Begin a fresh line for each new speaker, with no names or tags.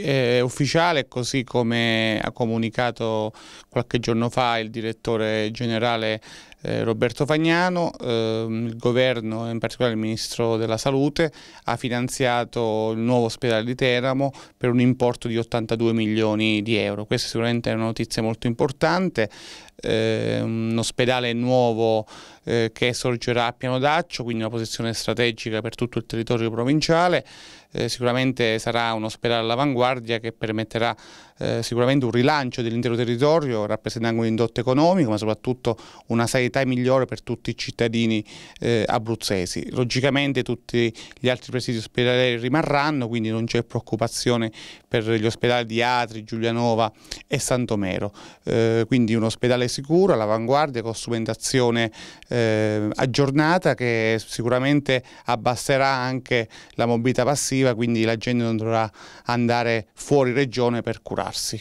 È ufficiale, così come ha comunicato qualche giorno fa il direttore generale eh, Roberto Fagnano, eh, il governo, e in particolare il Ministro della Salute, ha finanziato il nuovo ospedale di Teramo per un importo di 82 milioni di euro. Questa sicuramente è una notizia molto importante, eh, un ospedale nuovo eh, che sorgerà a Piano d'Accio, quindi una posizione strategica per tutto il territorio provinciale. Eh, sicuramente sarà un ospedale all'avanguardia che permetterà eh, sicuramente un rilancio dell'intero territorio, rappresentando un indotto economico, ma soprattutto una salita sanità migliore per tutti i cittadini eh, abruzzesi. Logicamente tutti gli altri presidi ospedali rimarranno, quindi non c'è preoccupazione per gli ospedali di Atri, Giulianova e Santomero. Eh, quindi un ospedale sicuro, all'avanguardia, con strumentazione eh, aggiornata che sicuramente abbasserà anche la mobilità passiva, quindi la gente non dovrà andare fuori regione per curarsi.